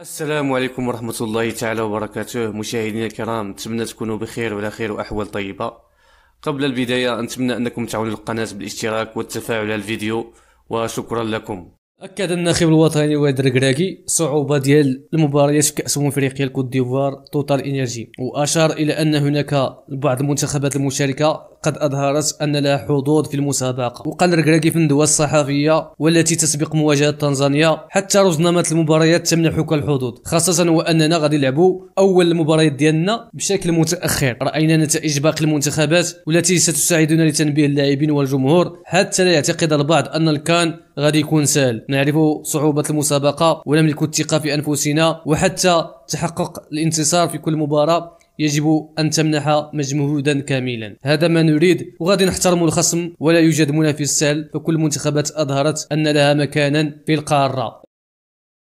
السلام عليكم ورحمة الله تعالى وبركاته مشاهدينا الكرام نتمنى تكونوا بخير وعلى خير وأحوال طيبة قبل البداية نتمنى أنكم تعاونوا القناة بالاشتراك والتفاعل على الفيديو وشكرا لكم أكد الناخب الوطني وادر الكراكي صعوبة ديال المباريات في كأس أفريقيا الكوت ديفوار توتال إنرجي وأشار إلى أن هناك بعض المنتخبات المشاركة قد أظهرت أن لها حظوظ في المسابقة وقال ركراكي في الندوه الصحفية والتي تسبق مواجهة تنزانيا حتى رزنامات المباريات تمنحك الحظوظ خاصة وأننا غادي نلعبوا أول المباريات ديالنا بشكل متأخر رأينا نتائج باقي المنتخبات والتي ستساعدنا لتنبيه اللاعبين والجمهور حتى لا يعتقد البعض أن الكان غادي يكون سهل نعرف صعوبة المسابقة ونملك الثقة في أنفسنا وحتى تحقق الانتصار في كل مباراة يجب أن تمنح مجهودا كاملا هذا ما نريد وغادي نحترم الخصم ولا يوجد منافس سهل فكل المنتخبات أظهرت أن لها مكانا في القارة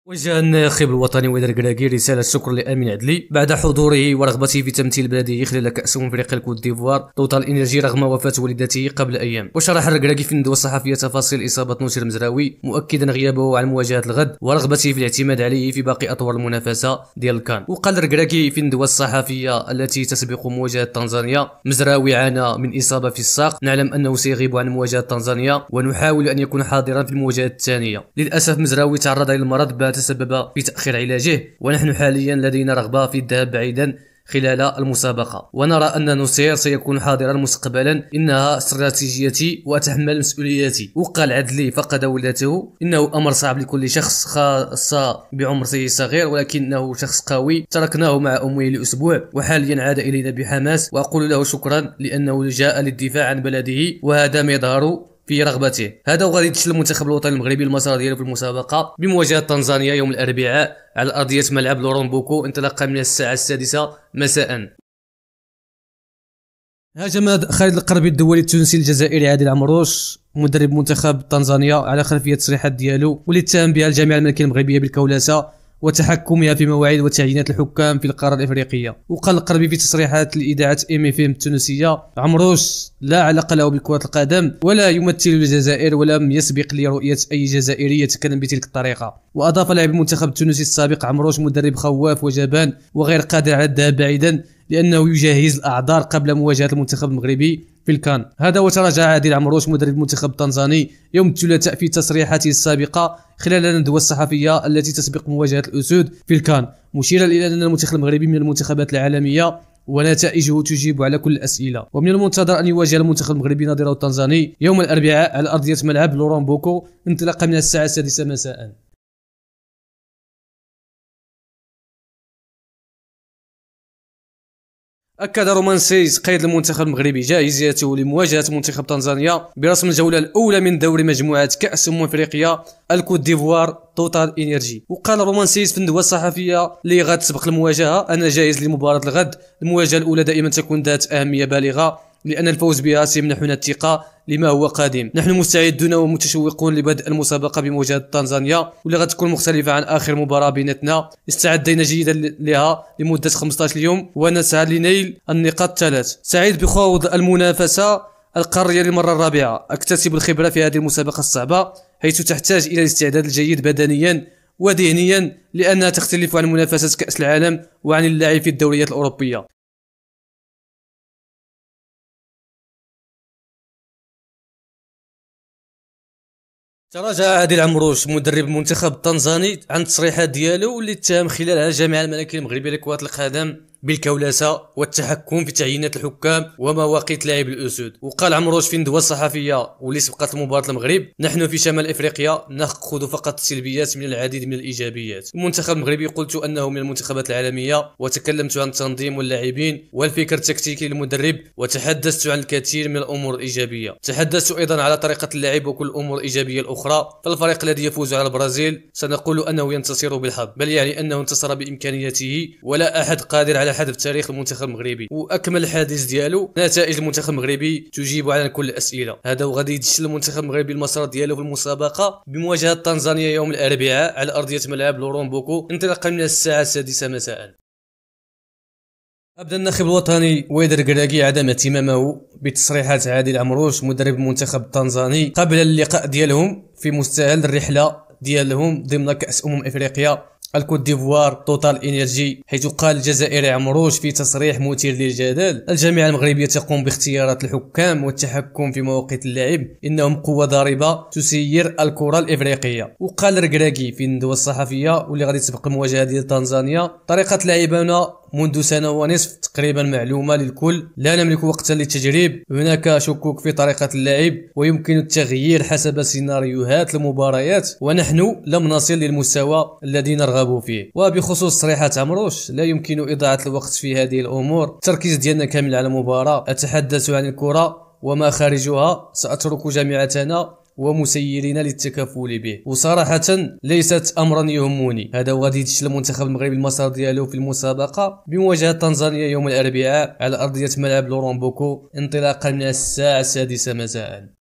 وجه الناخب الوطني ويدر كراكي رسالة شكر لأمين عدلي بعد حضوره ورغبته في تمثيل بلاده خلال كأس أفريقيا الكوت ديفوار توتال إنرجي رغم وفاة والدته قبل أيام وشرح الركراكي في الندوة الصحفية تفاصيل إصابة نوشير مزراوي مؤكدا غيابه عن مواجهة الغد ورغبته في الاعتماد عليه في باقي أطوار المنافسة ديال الكان وقال الركراكي في الندوة الصحفية التي تسبق مواجهة تنزانيا مزراوي عانى من إصابة في الساق نعلم أنه سيغيب عن مواجهة تنزانيا ونحاول أن يكون حاضرا في المواجهة الثانية للأسف مزراوي تعرض للمرض تسبب في تأخير علاجه ونحن حاليا لدينا رغبة في الذهاب بعيدا خلال المسابقة ونرى أن نصير سيكون حاضرا مستقبلا إنها استراتيجيتي وأتحمل مسؤولياتي وقال عدلي فقد ولدته إنه أمر صعب لكل شخص خاصة بعمر صغير ولكنه شخص قوي تركناه مع أمه لأسبوع وحاليا عاد إلينا بحماس وأقول له شكرا لأنه جاء للدفاع عن بلده وهذا ما يظهر في رغبته هذا وغادي يدشل المنتخب الوطني المغربي المسار ديالو في المسابقه بمواجهه تنزانيا يوم الاربعاء على ارضيه ملعب لورون بوكو انطلاقا من الساعه السادسه مساء هاجم خالد القربي الدولي التونسي الجزائري عادل عمروش مدرب منتخب تنزانيا على خلفيه التصريحات ديالو واللي اتهم بها الجامعه الملكيه المغربيه بالكولاسه وتحكمها في مواعيد وتعيينات الحكام في القارة الافريقية وقال القربي في تصريحات لاذاعة ام اف ام التونسية عمروش لا علاقة له بكرة القدم ولا يمثل الجزائر ولم يسبق لي رؤية اي جزائري يتكلم بتلك الطريقة واضاف لاعب المنتخب التونسي السابق عمروش مدرب خواف وجبان وغير قادر على الذهاب بعيدا لانه يجهز الاعذار قبل مواجهه المنتخب المغربي في الكان هذا وتراجع عادل عمروش مدرب المنتخب التنزاني يوم الثلاثاء في تصريحاته السابقة خلال الندوة الصحفية التي تسبق مواجهة الأسود في الكان مشيرا إلى أن المنتخب المغربي من المنتخبات العالمية ونتائجه تجيب على كل الأسئلة ومن المنتظر أن يواجه المنتخب المغربي نظيره التنزاني يوم الأربعاء على أرضية ملعب لوران بوكو انطلاقا من الساعة السادسة مساء أكد رومانسيز قيد المنتخب المغربي جاهزيته لمواجهة منتخب تنزانيا برسم الجولة الأولى من دوري مجموعة كأس أمم أفريقيا الكوت ديفوار توتال انرجي وقال رومانسيز في الندوه الصحفيه اللي غتسبق المواجهه انا جاهز لمباراه الغد المواجهه الاولى دائما تكون ذات اهميه بالغه لأن الفوز بها سيمنحنا الثقة لما هو قادم نحن مستعدون ومتشوقون لبدء المسابقة بمواجهة تنزانيا واللي غتكون مختلفة عن آخر مباراة بيناتنا استعدينا جيدا لها لمدة 15 يوم ونسعى لنيل النقاط الثلاث سعيد بخوض المنافسة القارية للمرة الرابعة أكتسب الخبرة في هذه المسابقة الصعبة حيث تحتاج إلى الاستعداد الجيد بدنيا وذهنيا لأنها تختلف عن منافسة كأس العالم وعن اللاعب في الدوريات الأوروبية تراجع عادل عمروش مدرب المنتخب التنزاني عن التصريحات ديالو واللي اتهم خلالها الجامعه الملكيه المغربيه لكره القدم بالكولاسة والتحكم في تعيينات الحكام ومواقيت لاعب الأسود وقال عمروش في ندوة صحفيه واللي سبقت مباراة المغرب نحن في شمال إفريقيا نأخذ فقط السلبيات من العديد من الإيجابيات المنتخب المغربي قلت أنه من المنتخبات العالمية وتكلمت عن التنظيم واللاعبين والفكر التكتيكي للمدرب وتحدثت عن الكثير من الأمور الإيجابية تحدثت أيضا على طريقة اللعب وكل الأمور الإيجابية الأخرى فالفريق الذي يفوز على البرازيل سنقول أنه ينتصر بالحظ بل يعني أنه انتصر بإمكانياته ولا أحد قادر على أعلى حدث تاريخ المنتخب المغربي وأكمل الحديث ديالو نتائج المنتخب المغربي تجيب على كل الأسئلة هذا وغادي يدش المنتخب المغربي المسار ديالو في المسابقة بمواجهة تنزانيا يوم الأربعاء على أرضية ملعب لورون بوكو انطلاقا من الساعة السادسة مساء ابدا الناخب الوطني ويدر كراكي عدم اهتمامه بتصريحات عادل عمروش مدرب المنتخب التنزاني قبل اللقاء ديالهم في مستهل الرحلة ديالهم ضمن كأس أمم إفريقيا الكوت ديفوار توتال انرجي حيث قال الجزائري عمروش في تصريح مثير للجدل الجامعه المغربيه تقوم باختيارات الحكام والتحكم في مواقيت اللعب انهم قوه ضاربه تسير الكره الافريقيه وقال ركراكي في الندوه الصحفيه واللي غادي تبقى المواجهه ديال تنزانيا طريقه لعبنا منذ سنة ونصف تقريبا معلومة للكل لا نملك وقتا للتجريب هناك شكوك في طريقة اللعب ويمكن التغيير حسب سيناريوهات المباريات ونحن لم نصل للمستوى الذي نرغب فيه وبخصوص صريحة عمروش لا يمكن إضاعة الوقت في هذه الأمور التركيز ديالنا كامل على المباراة أتحدث عن الكرة وما خارجها سأترك جامعتنا ومسيرين للتكافل به وصراحة ليست أمرا يهمني هذا وغادي يتشل المنتخب المغربي المسار ديالو في المسابقة بمواجهة تنزانيا يوم الأربعاء على أرضية ملعب لورون بوكو انطلاقا من الساعة السادسة مساء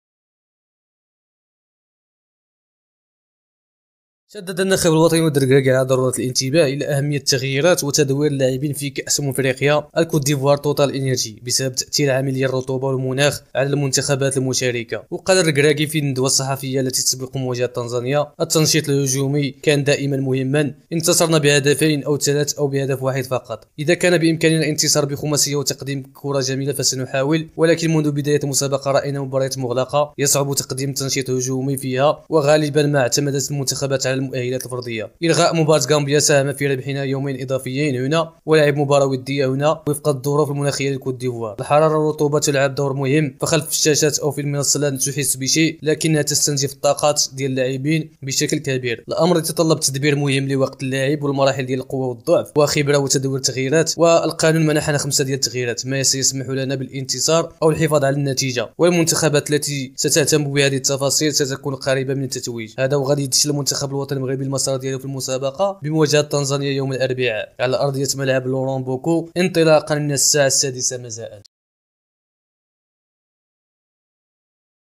شدد الناخب الوطني ودركراكي على ضروره الانتباه الى اهميه التغييرات وتدوير اللاعبين في كاس افريقيا الكوت ديفوار توتال انرجي بسبب تاثير عمليه الرطوبه والمناخ على المنتخبات المشاركه وقال الكراكي في الندوه الصحفيه التي تسبق مواجهه تنزانيا التنشيط الهجومي كان دائما مهما انتصرنا بهدفين او ثلاث او بهدف واحد فقط اذا كان بامكاننا الانتصار بخماسيه وتقديم كره جميله فسنحاول ولكن منذ بدايه المسابقه راينا مباريات مغلقه يصعب تقديم تنشيط هجومي فيها وغالبا ما اعتمدت المنتخبات على المؤهلات الفرديه الغاء مباراه غامبيا ساهم في ربحنا يومين اضافيين هنا ولعب مباراه وديه هنا وفق الظروف المناخيه للكوت ديفوار الحراره والرطوبه تلعب دور مهم فخلف الشاشات او في المنصه تحس بشيء لكنها تستنزف الطاقات ديال اللاعبين بشكل كبير الامر يتطلب تدبير مهم لوقت اللاعب والمراحل ديال القوه والضعف وخبره وتدوير التغييرات والقانون منحنا خمسه ديال التغييرات ما سيسمح لنا بالانتصار او الحفاظ على النتيجه والمنتخبات التي ستهتم بهذه التفاصيل ستكون قريبه من التتويج هذا وغادي يدش المنتخب الوطني الوطني المغربي المسار ديالو في المسابقه بمواجهه تنزانيا يوم الاربعاء على ارضيه ملعب لوران بوكو انطلاقا من الساعه السادسه مساء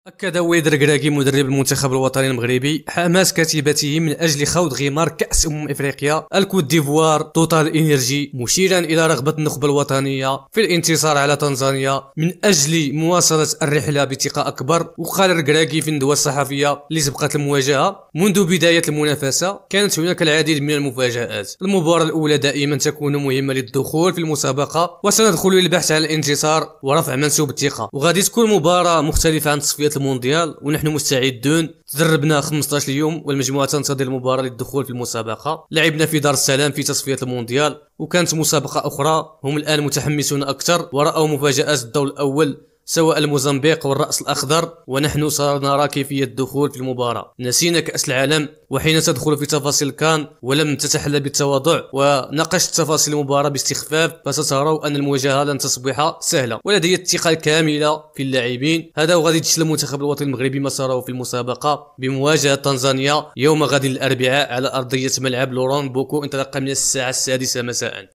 أكد ويد ركراكي مدرب المنتخب الوطني المغربي حماس كتيبته من أجل خوض غمار كأس أمم إفريقيا الكوت ديفوار توتال إنرجي مشيرا إلى رغبة النخبة الوطنية في الانتصار على تنزانيا من أجل مواصلة الرحلة بثقة أكبر وقال ركراكي في الندوة الصحفية اللي سبقت المواجهة منذ بداية المنافسة كانت هناك العديد من المفاجآت المباراة الأولى دائما تكون مهمة للدخول في المسابقة وسندخل للبحث عن الانتصار ورفع منسوب الثقة وغادي تكون مباراة مختلفة عن تصفية ثالث المونديال ونحن مستعدون تدربنا 15 يوم والمجموعه تنتظر المباراه للدخول في المسابقه لعبنا في دار السلام في تصفيه المونديال وكانت مسابقه اخرى هم الان متحمسون اكثر وراوا مفاجات الدور الاول سواء الموزمبيق والرأس الأخضر ونحن سنرى كيفية الدخول في المباراة نسينا كأس العالم وحين تدخل في تفاصيل كان ولم تتحلى بالتواضع وناقشت تفاصيل المباراة باستخفاف فستروا أن المواجهة لن تصبح سهلة ولدي الثقة الكاملة في اللاعبين هذا وغادي تشل المنتخب الوطني المغربي ما مساره في المسابقة بمواجهة تنزانيا يوم غد الأربعاء على أرضية ملعب لوران بوكو انطلاقا من الساعة السادسة مساء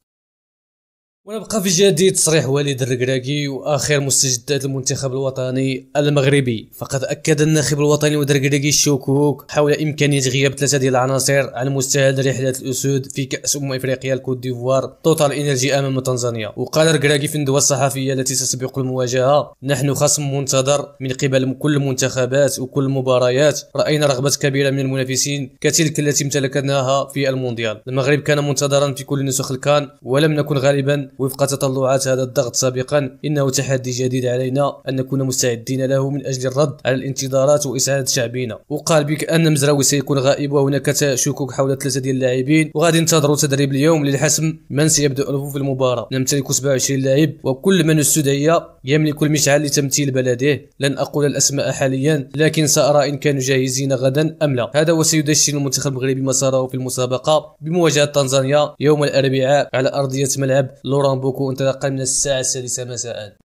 ونبقى في جديد تصريح وليد الركراكي واخر مستجدات المنتخب الوطني المغربي فقد اكد الناخب الوطني ودركراكي الشكوك حول امكانيه غياب ثلاثه ديال العناصر عن مستهل رحله الاسود في كاس امم افريقيا الكوت ديفوار توتال انرجي امام تنزانيا وقال الركراكي في الندوه الصحفيه التي تسبق المواجهه نحن خصم منتظر من قبل كل المنتخبات وكل المباريات راينا رغبه كبيره من المنافسين كتلك التي امتلكناها في المونديال المغرب كان منتظرا في كل نسخ الكان ولم نكن غالبا وفق تطلعات هذا الضغط سابقا إنه تحدي جديد علينا أن نكون مستعدين له من أجل الرد على الانتظارات وإسعاد شعبنا وقال بك ان مزراوي سيكون غائب وهناك شكوك حول ثلاثة ديال اللاعبين وغادي ينتظروا تدريب اليوم للحسم من سيبدأ له في المباراة نمتلك 27 لاعب وكل من استدعي يملك المشعل لتمثيل بلده لن أقول الأسماء حاليا لكن سأرى إن كانوا جاهزين غدا أم لا هذا وسيدشن المنتخب المغربي مساره في المسابقة بمواجهة تنزانيا يوم الأربعاء على أرضية ملعب لورا شكرا بوكو انطلاقا من الساعة السادسة مساء